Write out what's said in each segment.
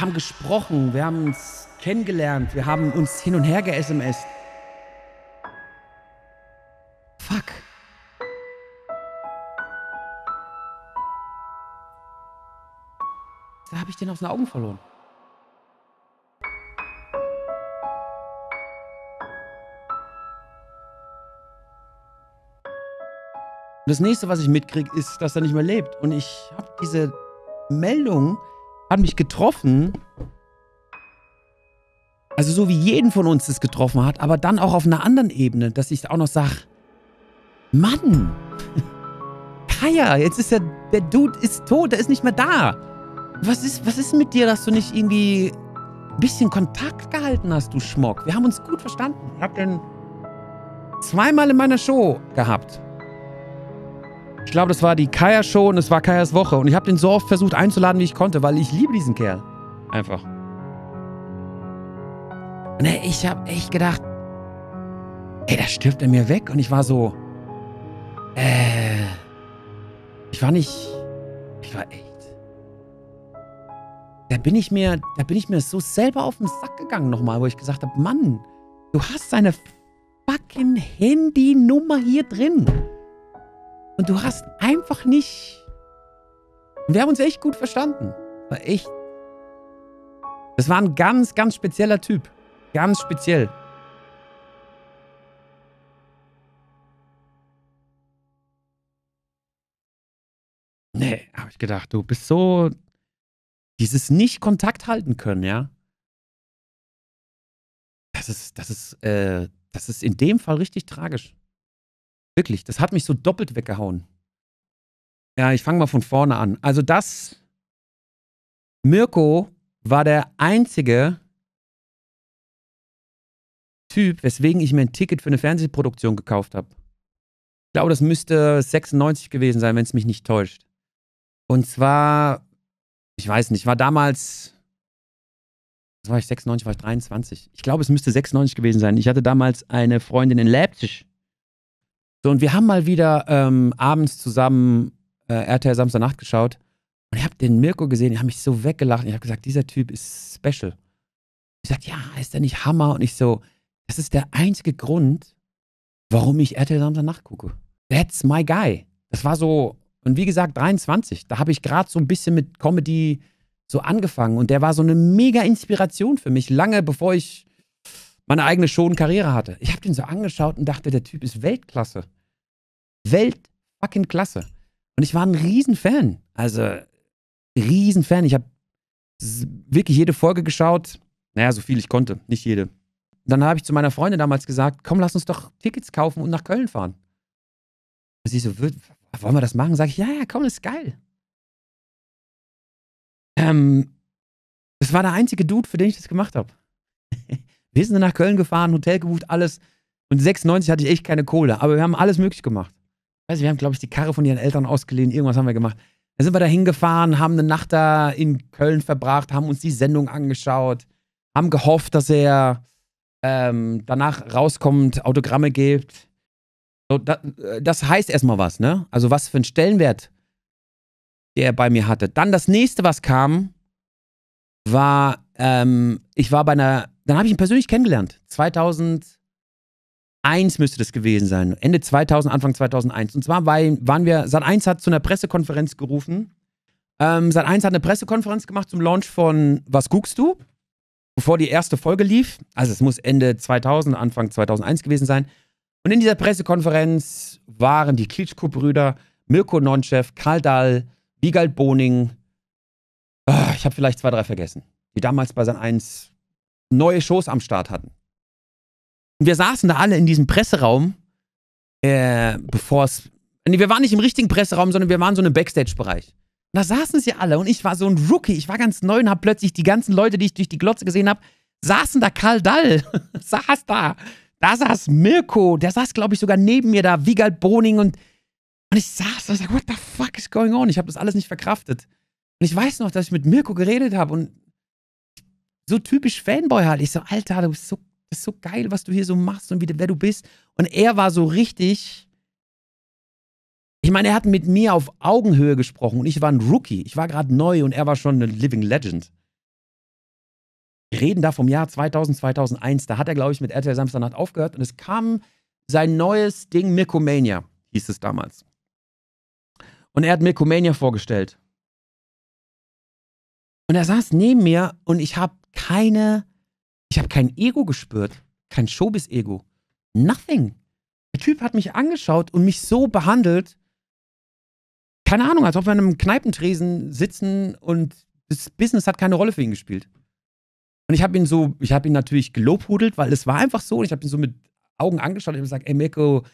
wir haben gesprochen, wir haben uns kennengelernt, wir haben uns hin und her ge-SMS. Fuck. Da habe ich den aus den Augen verloren. das nächste, was ich mitkriege, ist, dass er nicht mehr lebt. Und ich habe diese Meldung hat mich getroffen. Also so wie jeden von uns das getroffen hat, aber dann auch auf einer anderen Ebene, dass ich auch noch sage, Mann, Kaya, jetzt ist ja, der Dude ist tot, der ist nicht mehr da. Was ist, was ist mit dir, dass du nicht irgendwie ein bisschen Kontakt gehalten hast, du Schmock? Wir haben uns gut verstanden. Ich hab den zweimal in meiner Show gehabt. Ich glaube, das war die Kaya-Show und es war Kayas Woche. Und ich habe den so oft versucht einzuladen, wie ich konnte, weil ich liebe diesen Kerl. Einfach. Und ey, ich habe echt gedacht, ey, da stirbt er mir weg. Und ich war so, äh, ich war nicht, ich war echt. Da bin ich mir, da bin ich mir so selber auf den Sack gegangen nochmal, wo ich gesagt habe, Mann, du hast seine fucking Handynummer hier drin. Und du hast einfach nicht. Wir haben uns echt gut verstanden. War echt. Das war ein ganz, ganz spezieller Typ. Ganz speziell. Nee, hab ich gedacht, du bist so. Dieses Nicht-Kontakt halten können, ja. Das ist, das ist, äh, das ist in dem Fall richtig tragisch. Wirklich, das hat mich so doppelt weggehauen. Ja, ich fange mal von vorne an. Also das, Mirko war der einzige Typ, weswegen ich mir ein Ticket für eine Fernsehproduktion gekauft habe. Ich glaube, das müsste 96 gewesen sein, wenn es mich nicht täuscht. Und zwar, ich weiß nicht, war damals, was war ich, 96, war ich 23. Ich glaube, es müsste 96 gewesen sein. Ich hatte damals eine Freundin in Leipzig. So, und wir haben mal wieder ähm, abends zusammen äh, RTL Samstagnacht geschaut. Und ich habe den Mirko gesehen, ich habe mich so weggelacht. Ich habe gesagt, dieser Typ ist special. Ich sagte, ja, ist der nicht Hammer? Und ich so, das ist der einzige Grund, warum ich RTL Samstagnacht gucke. That's my guy. Das war so, und wie gesagt, 23. Da habe ich gerade so ein bisschen mit Comedy so angefangen. Und der war so eine mega Inspiration für mich, lange bevor ich meine eigene schon Karriere hatte. Ich habe den so angeschaut und dachte, der Typ ist Weltklasse. Weltfucking Klasse. Und ich war ein Riesenfan. Also, Riesenfan. Ich habe wirklich jede Folge geschaut. Naja, so viel ich konnte. Nicht jede. Dann habe ich zu meiner Freundin damals gesagt, komm, lass uns doch Tickets kaufen und nach Köln fahren. Und sie so, wollen wir das machen? Sag ich, ja, ja, komm, das ist geil. Ähm, das war der einzige Dude, für den ich das gemacht habe. Wir sind nach Köln gefahren, Hotel gebucht, alles. Und 96 hatte ich echt keine Kohle, aber wir haben alles möglich gemacht. Weißt du, wir haben, glaube ich, die Karre von ihren Eltern ausgeliehen, irgendwas haben wir gemacht. Dann sind wir da hingefahren, haben eine Nacht da in Köln verbracht, haben uns die Sendung angeschaut, haben gehofft, dass er ähm, danach rauskommt, Autogramme gibt. So, da, äh, das heißt erstmal was, ne? Also was für einen Stellenwert der bei mir hatte. Dann das nächste, was kam, war ähm, ich war bei einer, dann habe ich ihn persönlich kennengelernt. 2001 müsste das gewesen sein. Ende 2000, Anfang 2001. Und zwar waren wir, Sat1 hat zu einer Pressekonferenz gerufen. Ähm, Sat1 hat eine Pressekonferenz gemacht zum Launch von Was guckst du? Bevor die erste Folge lief. Also es muss Ende 2000, Anfang 2001 gewesen sein. Und in dieser Pressekonferenz waren die Klitschko-Brüder, Mirko Nonchev, Karl Dahl, Bigald Boning. Ah, ich habe vielleicht zwei, drei vergessen die damals bei seinem 1 neue Shows am Start hatten. Und wir saßen da alle in diesem Presseraum, äh, bevor es. Nee, wir waren nicht im richtigen Presseraum, sondern wir waren so im Backstage-Bereich. Und da saßen sie alle und ich war so ein Rookie. Ich war ganz neu und hab plötzlich die ganzen Leute, die ich durch die Glotze gesehen hab, saßen da Karl Dall, saß da. Da saß Mirko, der saß, glaube ich, sogar neben mir da, Wiegald Boning und, und ich saß da und sag, what the fuck is going on? Ich habe das alles nicht verkraftet. Und ich weiß noch, dass ich mit Mirko geredet habe und so typisch Fanboy halt. Ich so, Alter, du bist so, das ist so geil, was du hier so machst und wie, wer du bist. Und er war so richtig. Ich meine, er hat mit mir auf Augenhöhe gesprochen und ich war ein Rookie. Ich war gerade neu und er war schon eine Living Legend. Wir reden da vom Jahr 2000, 2001. Da hat er, glaube ich, mit RTL Samstagnacht aufgehört und es kam sein neues Ding, Mirkomania, hieß es damals. Und er hat Mirkomania vorgestellt. Und er saß neben mir und ich habe keine, ich habe kein Ego gespürt, kein Showbiz-Ego. Nothing. Der Typ hat mich angeschaut und mich so behandelt, keine Ahnung, als ob wir in einem Kneipentresen sitzen und das Business hat keine Rolle für ihn gespielt. Und ich habe ihn so, ich habe ihn natürlich gelobhudelt, weil es war einfach so. Und ich habe ihn so mit Augen angeschaut und gesagt, ey Mirko,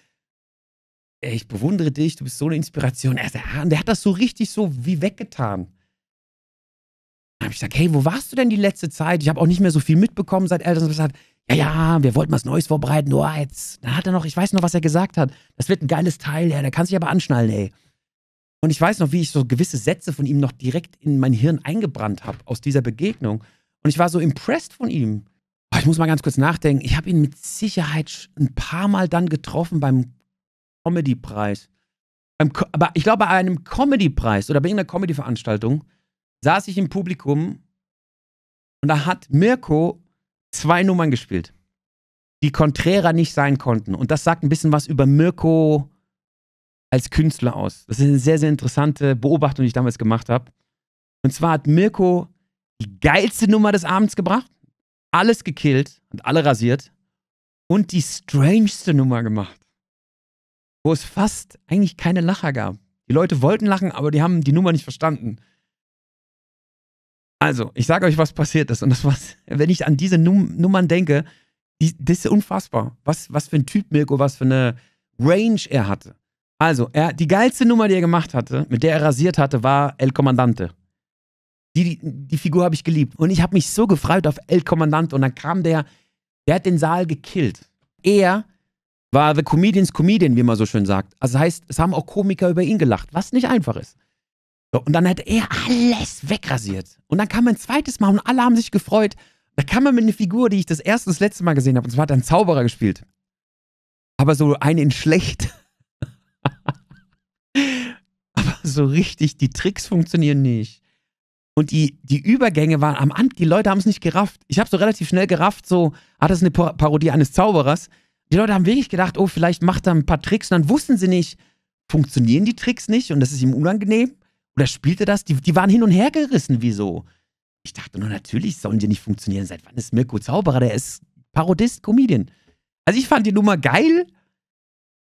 ey, ich bewundere dich, du bist so eine Inspiration. Er sagt, und der hat das so richtig so wie weggetan habe ich gesagt, hey, wo warst du denn die letzte Zeit? Ich habe auch nicht mehr so viel mitbekommen seit Eltern. Und gesagt, ja, ja, wir wollten was Neues vorbereiten. Oh, jetzt, da hat er noch, ich weiß noch, was er gesagt hat. Das wird ein geiles Teil, ja, der kann sich aber anschnallen, ey. Und ich weiß noch, wie ich so gewisse Sätze von ihm noch direkt in mein Hirn eingebrannt habe aus dieser Begegnung. Und ich war so impressed von ihm. ich muss mal ganz kurz nachdenken. Ich habe ihn mit Sicherheit ein paar Mal dann getroffen beim Comedy-Preis. Aber ich glaube, bei einem Comedy-Preis oder bei irgendeiner Comedy-Veranstaltung saß ich im Publikum und da hat Mirko zwei Nummern gespielt, die konträrer nicht sein konnten. Und das sagt ein bisschen was über Mirko als Künstler aus. Das ist eine sehr, sehr interessante Beobachtung, die ich damals gemacht habe. Und zwar hat Mirko die geilste Nummer des Abends gebracht, alles gekillt und alle rasiert und die strangeste Nummer gemacht, wo es fast eigentlich keine Lacher gab. Die Leute wollten lachen, aber die haben die Nummer nicht verstanden. Also, ich sage euch, was passiert ist. Und das war, wenn ich an diese Num Nummern denke, die, das ist unfassbar. Was, was für ein Typ Mirko, was für eine Range er hatte. Also, er, die geilste Nummer, die er gemacht hatte, mit der er rasiert hatte, war El Comandante. Die, die, die Figur habe ich geliebt. Und ich habe mich so gefreut auf El Comandante. Und dann kam der, der hat den Saal gekillt. Er war The Comedians Comedian, wie man so schön sagt. Also das heißt, es haben auch Komiker über ihn gelacht, was nicht einfach ist. So, und dann hat er alles wegrasiert. Und dann kam ein zweites Mal und alle haben sich gefreut. Da kam er mit einer Figur, die ich das erste und das letzte Mal gesehen habe. Und zwar hat er einen Zauberer gespielt. Aber so einen in schlecht. Aber so richtig, die Tricks funktionieren nicht. Und die, die Übergänge waren am Anfang, die Leute haben es nicht gerafft. Ich habe so relativ schnell gerafft, so, ah, das ist eine Parodie eines Zauberers. Die Leute haben wirklich gedacht, oh, vielleicht macht er ein paar Tricks. Und dann wussten sie nicht, funktionieren die Tricks nicht und das ist ihm unangenehm oder spielte das? Die, die waren hin und her gerissen, wieso? Ich dachte nur, natürlich sollen die nicht funktionieren. Seit wann ist Mirko Zauberer? Der ist Parodist, Comedian. Also ich fand die Nummer geil,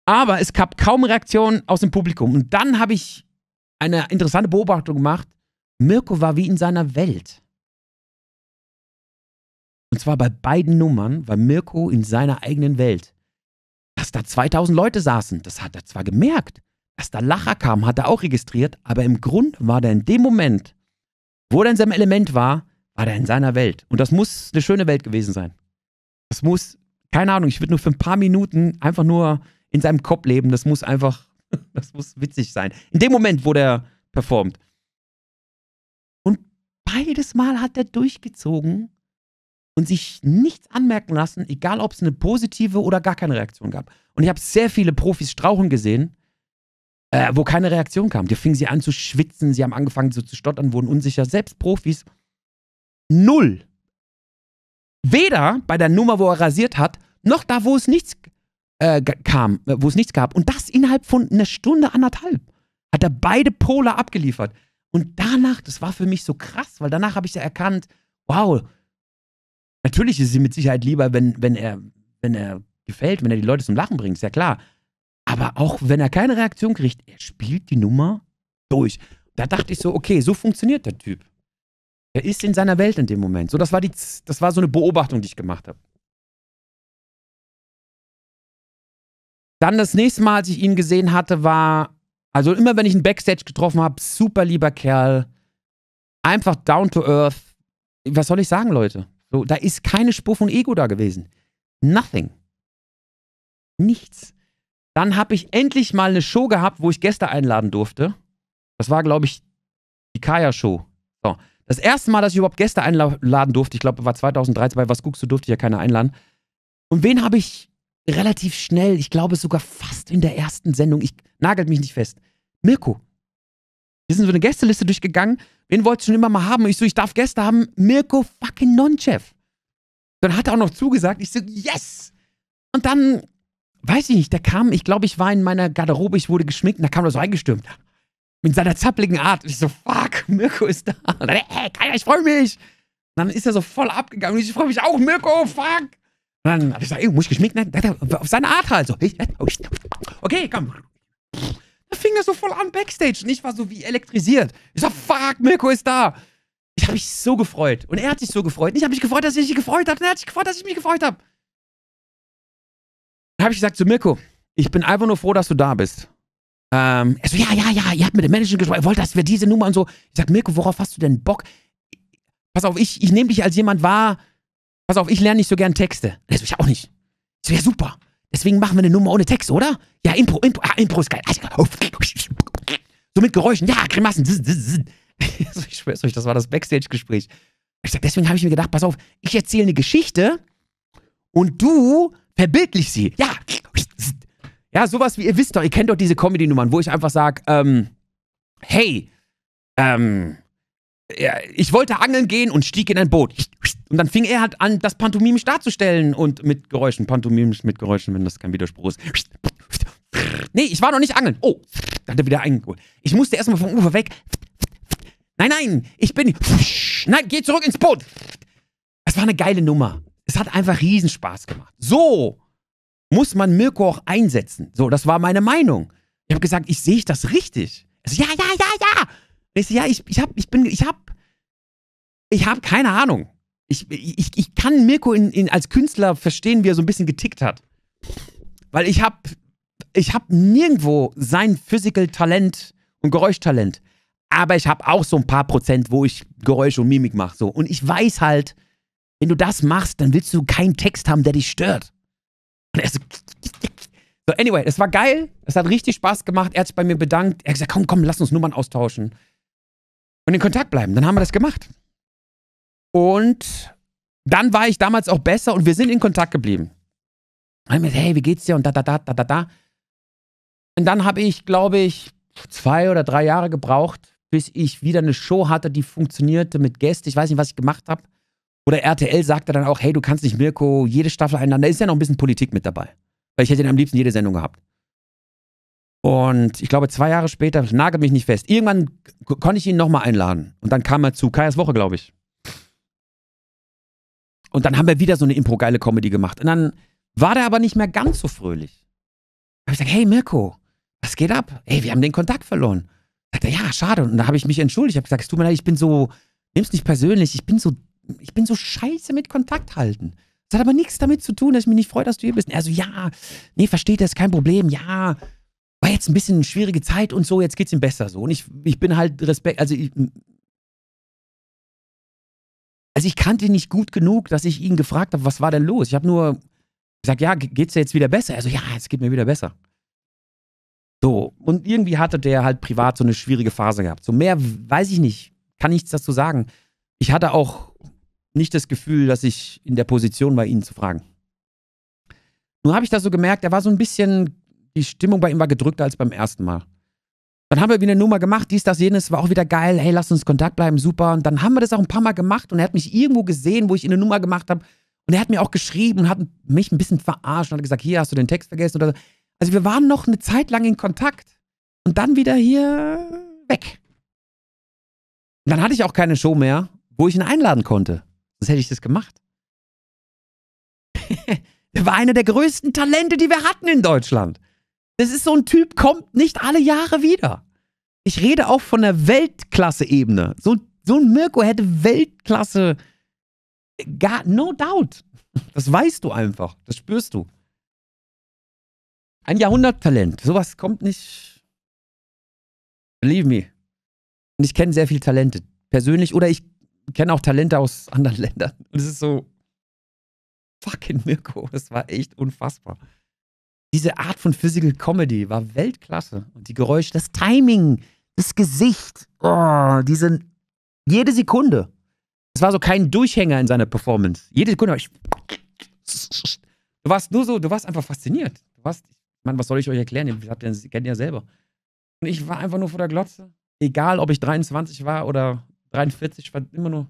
aber es gab kaum Reaktionen aus dem Publikum. Und dann habe ich eine interessante Beobachtung gemacht. Mirko war wie in seiner Welt. Und zwar bei beiden Nummern war Mirko in seiner eigenen Welt. Dass da 2000 Leute saßen, das hat er zwar gemerkt, dass da Lacher kam, hat er auch registriert, aber im Grunde war der in dem Moment, wo er in seinem Element war, war er in seiner Welt. Und das muss eine schöne Welt gewesen sein. Das muss, keine Ahnung, ich würde nur für ein paar Minuten einfach nur in seinem Kopf leben. Das muss einfach, das muss witzig sein. In dem Moment, wo der performt. Und beides Mal hat er durchgezogen und sich nichts anmerken lassen, egal ob es eine positive oder gar keine Reaktion gab. Und ich habe sehr viele Profis strauchen gesehen, äh, wo keine Reaktion kam. Da fingen sie an zu schwitzen, sie haben angefangen so zu stottern, wurden unsicher. Selbst Profis, null. Weder bei der Nummer, wo er rasiert hat, noch da, wo es nichts äh, kam, äh, wo es nichts gab. Und das innerhalb von einer Stunde, anderthalb, hat er beide Pole abgeliefert. Und danach, das war für mich so krass, weil danach habe ich ja erkannt, wow, natürlich ist sie mit Sicherheit lieber, wenn, wenn, er, wenn er gefällt, wenn er die Leute zum Lachen bringt, ist ja klar. Aber auch wenn er keine Reaktion kriegt, er spielt die Nummer durch. Da dachte ich so, okay, so funktioniert der Typ. Er ist in seiner Welt in dem Moment. So, das war die, das war so eine Beobachtung, die ich gemacht habe. Dann das nächste Mal, als ich ihn gesehen hatte, war, also immer wenn ich einen Backstage getroffen habe, super lieber Kerl, einfach down to earth. Was soll ich sagen, Leute? So, da ist keine Spur von Ego da gewesen. Nothing. Nichts. Dann habe ich endlich mal eine Show gehabt, wo ich Gäste einladen durfte. Das war, glaube ich, die Kaya-Show. So. Das erste Mal, dass ich überhaupt Gäste einladen durfte, ich glaube, war 2013, bei Was guckst du, durfte ich ja keiner einladen. Und wen habe ich relativ schnell, ich glaube sogar fast in der ersten Sendung, ich nagelt mich nicht fest. Mirko. Wir sind so eine Gästeliste durchgegangen. Wen wolltest du schon immer mal haben? Und ich so, ich darf Gäste haben. Mirko fucking Nonchef. Dann hat er auch noch zugesagt. Ich so, yes! Und dann weiß ich nicht, der kam, ich glaube, ich war in meiner Garderobe, ich wurde geschminkt und da kam er so eingestürmt. Mit seiner zappligen Art. Und ich so, fuck, Mirko ist da. Und dann, hey, Kaya, ich freue mich. Und dann ist er so voll abgegangen. Und ich freue mich auch, Mirko, fuck. Und dann habe ich gesagt, ey, muss ich geschminkt werden? Auf seine Art halt so. Oh, okay, komm. Da fing er so voll an Backstage und ich war so wie elektrisiert. Ich so, fuck, Mirko ist da. Ich habe mich so gefreut. Und er hat sich so gefreut. Und ich habe mich gefreut, dass ich mich gefreut habe. Und er hat sich gefreut, dass ich mich gefreut habe. Dann habe ich gesagt zu Mirko, ich bin einfach nur froh, dass du da bist. Ähm, er so, ja, ja, ja, ihr habt mit dem Manager gesprochen, ihr wollt, dass wir diese Nummer und so. Ich sag, Mirko, worauf hast du denn Bock? Pass auf, ich, ich nehme dich als jemand wahr. Pass auf, ich lerne nicht so gern Texte. Er so, ich auch nicht. Das wäre super. Deswegen machen wir eine Nummer ohne Text, oder? Ja, Impro, Impro, ah, Impro ist geil. Ah, so mit Geräuschen, ja, Grimassen. ich schwör's euch, das war das Backstage-Gespräch. Ich sag, deswegen habe ich mir gedacht, pass auf, ich erzähle eine Geschichte und du verbildlich sie. Ja. Ja, sowas wie, ihr wisst doch, ihr kennt doch diese Comedy-Nummern, wo ich einfach sage, ähm, hey, ähm, ja, ich wollte angeln gehen und stieg in ein Boot. Und dann fing er halt an, das pantomimisch darzustellen und mit Geräuschen, pantomimisch mit Geräuschen, wenn das kein Widerspruch ist. Nee, ich war noch nicht angeln. Oh, da hat er wieder eingeholt. Ich musste erstmal vom Ufer weg. Nein, nein, ich bin. Nein, geh zurück ins Boot. Das war eine geile Nummer. Es hat einfach Riesenspaß gemacht. So muss man Mirko auch einsetzen. So, das war meine Meinung. Ich habe gesagt, ich sehe ich das richtig. Also, ja, ja, ja, ja. Und ich ja, ich, ich habe, ich bin, ich habe, ich habe keine Ahnung. Ich, ich, ich kann Mirko in, in, als Künstler verstehen, wie er so ein bisschen getickt hat. Weil ich habe ich hab nirgendwo sein Physical Talent und Geräuschtalent. Aber ich habe auch so ein paar Prozent, wo ich Geräusche und Mimik mache. So. Und ich weiß halt, wenn du das machst, dann willst du keinen Text haben, der dich stört. Und er so, so anyway, es war geil. Es hat richtig Spaß gemacht. Er hat sich bei mir bedankt. Er hat gesagt, komm, komm, lass uns Nummern austauschen. Und in Kontakt bleiben. Dann haben wir das gemacht. Und dann war ich damals auch besser und wir sind in Kontakt geblieben. Und mit, hey, wie geht's dir? Und da, da, da, da, da. Und dann habe ich, glaube ich, zwei oder drei Jahre gebraucht, bis ich wieder eine Show hatte, die funktionierte mit Gästen. Ich weiß nicht, was ich gemacht habe. Oder RTL sagte dann auch, hey, du kannst nicht Mirko jede Staffel einladen. Da ist ja noch ein bisschen Politik mit dabei. Weil ich hätte ihn am liebsten jede Sendung gehabt. Und ich glaube, zwei Jahre später, nagelt mich nicht fest, irgendwann konnte ich ihn nochmal einladen. Und dann kam er zu Kaias Woche, glaube ich. Und dann haben wir wieder so eine improgeile Comedy gemacht. Und dann war der aber nicht mehr ganz so fröhlich. Da habe ich gesagt, hey Mirko, was geht ab? Hey, wir haben den Kontakt verloren. Sagt er, ja, schade. Und da habe ich mich entschuldigt. Ich habe gesagt, es tut mir leid, ich bin so, nimm's nicht persönlich, ich bin so ich bin so scheiße mit Kontakt halten. Das hat aber nichts damit zu tun, dass ich mich nicht freue, dass du hier bist. Und er so, also ja, nee, versteht das, kein Problem, ja. War jetzt ein bisschen eine schwierige Zeit und so, jetzt geht's ihm besser so. Und ich, ich bin halt Respekt, also ich, also ich kannte ihn nicht gut genug, dass ich ihn gefragt habe, was war denn los? Ich habe nur gesagt, ja, geht's dir jetzt wieder besser? Also ja, es geht mir wieder besser. So, und irgendwie hatte der halt privat so eine schwierige Phase gehabt. So mehr weiß ich nicht, kann nichts dazu sagen. Ich hatte auch nicht das Gefühl, dass ich in der Position war, ihn zu fragen. Nun habe ich da so gemerkt, er war so ein bisschen, die Stimmung bei ihm war gedrückter als beim ersten Mal. Dann haben wir wieder eine Nummer gemacht, dies, das, jenes, war auch wieder geil, hey, lass uns Kontakt bleiben, super. Und dann haben wir das auch ein paar Mal gemacht und er hat mich irgendwo gesehen, wo ich eine Nummer gemacht habe. Und er hat mir auch geschrieben und hat mich ein bisschen verarscht und hat gesagt, hier hast du den Text vergessen oder so. Also wir waren noch eine Zeit lang in Kontakt und dann wieder hier weg. Und dann hatte ich auch keine Show mehr, wo ich ihn einladen konnte. Sonst hätte ich das gemacht. der war einer der größten Talente, die wir hatten in Deutschland. Das ist so ein Typ, kommt nicht alle Jahre wieder. Ich rede auch von der Weltklasse-Ebene. So, so ein Mirko hätte Weltklasse. Gar, no doubt. Das weißt du einfach. Das spürst du. Ein Jahrhunderttalent. Sowas kommt nicht. Believe me. Und ich kenne sehr viele Talente. Persönlich oder ich kenne auch Talente aus anderen Ländern. Und es ist so, fucking Mirko, das war echt unfassbar. Diese Art von Physical Comedy war Weltklasse. Und die Geräusche, das Timing, das Gesicht, oh, diese, jede Sekunde. Es war so kein Durchhänger in seiner Performance. Jede Sekunde ich. Du warst nur so, du warst einfach fasziniert. Du warst, Mann, was soll ich euch erklären? Ihr habt ja, kennt ja selber. Und ich war einfach nur vor der Glotze. Egal, ob ich 23 war oder 43 war immer nur.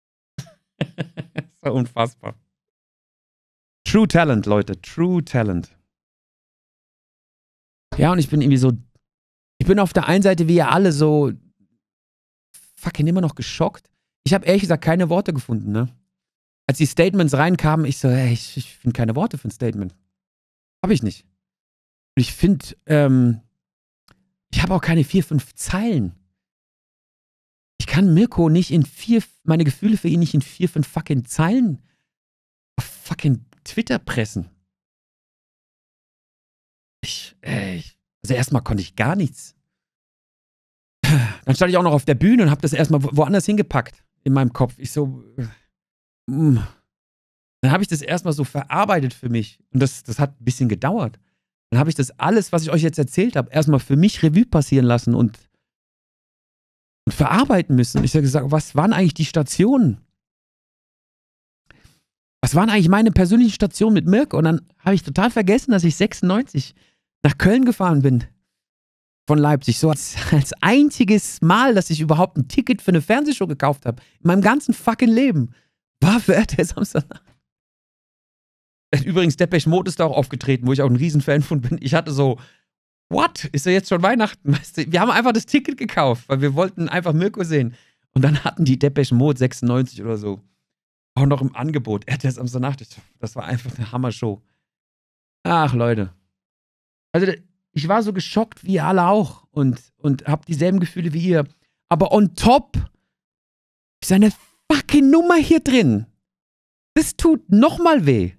das war unfassbar. True Talent, Leute. True Talent. Ja, und ich bin irgendwie so. Ich bin auf der einen Seite, wie ihr alle, so. Fucking immer noch geschockt. Ich habe ehrlich gesagt keine Worte gefunden, ne? Als die Statements reinkamen, ich so, ey, ich, ich finde keine Worte für ein Statement. Habe ich nicht. Und ich finde, ähm, ich habe auch keine vier, fünf Zeilen ich kann Mirko nicht in vier, meine Gefühle für ihn nicht in vier, fünf fucking Zeilen auf fucking Twitter pressen. Ich, ey, also erstmal konnte ich gar nichts. Dann stand ich auch noch auf der Bühne und hab das erstmal woanders hingepackt in meinem Kopf. Ich so, mm. dann habe ich das erstmal so verarbeitet für mich. Und das, das hat ein bisschen gedauert. Dann habe ich das alles, was ich euch jetzt erzählt habe, erstmal für mich Revue passieren lassen und verarbeiten müssen. ich habe gesagt, was waren eigentlich die Stationen? Was waren eigentlich meine persönlichen Stationen mit Mirko? Und dann habe ich total vergessen, dass ich 96 nach Köln gefahren bin von Leipzig. So als, als einziges Mal, dass ich überhaupt ein Ticket für eine Fernsehshow gekauft habe. In meinem ganzen fucking Leben. War für RTL Samstag. Übrigens, Depeche Mode ist da auch aufgetreten, wo ich auch ein Riesenfan von bin. Ich hatte so what? Ist ja jetzt schon Weihnachten? Weißt du? Wir haben einfach das Ticket gekauft, weil wir wollten einfach Mirko sehen. Und dann hatten die Depeche Mode 96 oder so auch noch im Angebot. Er hat das am Sonntag. Das war einfach eine Hammershow. Ach, Leute. Also, ich war so geschockt wie ihr alle auch und, und hab dieselben Gefühle wie ihr. Aber on top ist eine fucking Nummer hier drin. Das tut nochmal weh.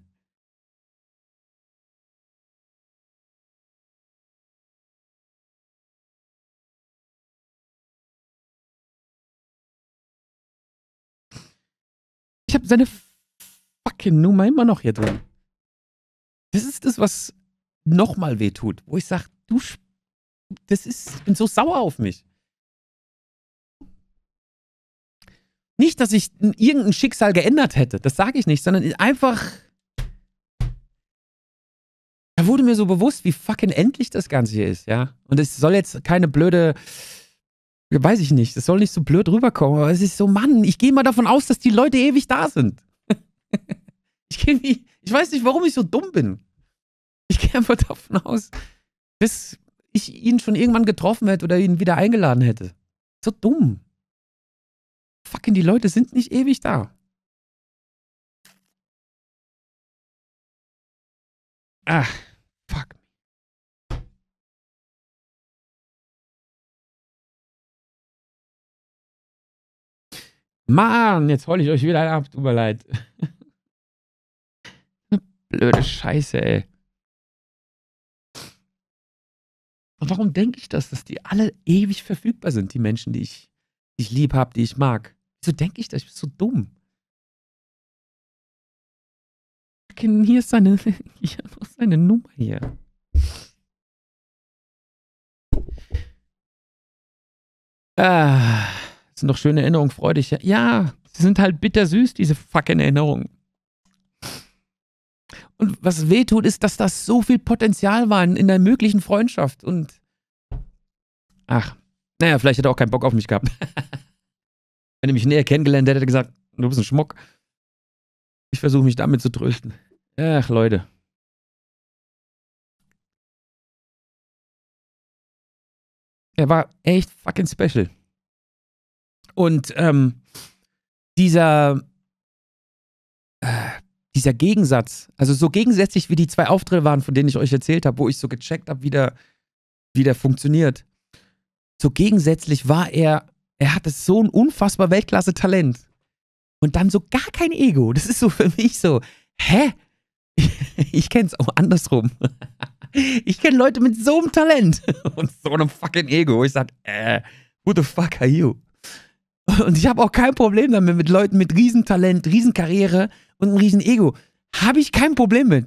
Ich habe seine fucking Nummer immer noch hier drin. Das ist das, was nochmal wehtut, wo ich sage, du, das ist, ich bin so sauer auf mich. Nicht, dass ich irgendein Schicksal geändert hätte, das sage ich nicht, sondern einfach, da wurde mir so bewusst, wie fucking endlich das Ganze hier ist, ja. Und es soll jetzt keine blöde, Weiß ich nicht. Das soll nicht so blöd rüberkommen, aber es ist so, Mann, ich gehe mal davon aus, dass die Leute ewig da sind. ich, nicht, ich weiß nicht, warum ich so dumm bin. Ich gehe einfach davon aus, bis ich ihn schon irgendwann getroffen hätte oder ihn wieder eingeladen hätte. So dumm. Fucking, die Leute sind nicht ewig da. Ach. Mann, jetzt heule ich euch wieder ab, tut mir leid. Blöde Scheiße, ey. Und warum denke ich das, dass die alle ewig verfügbar sind, die Menschen, die ich, die ich lieb habe, die ich mag? Wieso denke ich das? Ich bin so dumm. Hier ist seine, hier ist seine Nummer hier. Ah sind doch schöne Erinnerungen, freudig. Ja, sie sind halt bittersüß, diese fucking Erinnerungen. Und was wehtut, ist, dass das so viel Potenzial war in, der möglichen Freundschaft. Und ach, naja, vielleicht hätte er auch keinen Bock auf mich gehabt. Wenn er mich näher kennengelernt hätte, hätte er gesagt, du bist ein Schmuck. Ich versuche mich damit zu trösten. Ach, Leute. Er war echt fucking special. Und ähm, dieser, äh, dieser Gegensatz, also so gegensätzlich wie die zwei Auftritte waren, von denen ich euch erzählt habe, wo ich so gecheckt habe, wie der, wie der funktioniert, so gegensätzlich war er, er hatte so ein unfassbar Weltklasse-Talent. Und dann so gar kein Ego. Das ist so für mich so, hä? Ich kenn's auch andersrum. Ich kenne Leute mit so einem Talent und so einem fucking Ego. Ich sag, äh, who the fuck are you? Und ich habe auch kein Problem damit mit Leuten mit Riesentalent, Riesenkarriere und einem Riesenego. Habe ich kein Problem mit.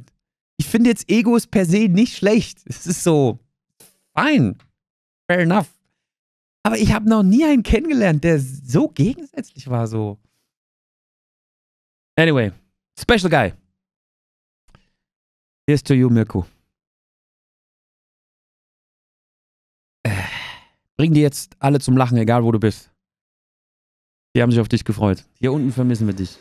Ich finde jetzt Egos per se nicht schlecht. Es ist so fine. Fair enough. Aber ich habe noch nie einen kennengelernt, der so gegensätzlich war, so. Anyway, Special Guy. Here's to you, Mirko. Äh, bring die jetzt alle zum Lachen, egal wo du bist. Die haben sich auf dich gefreut. Hier unten vermissen wir dich.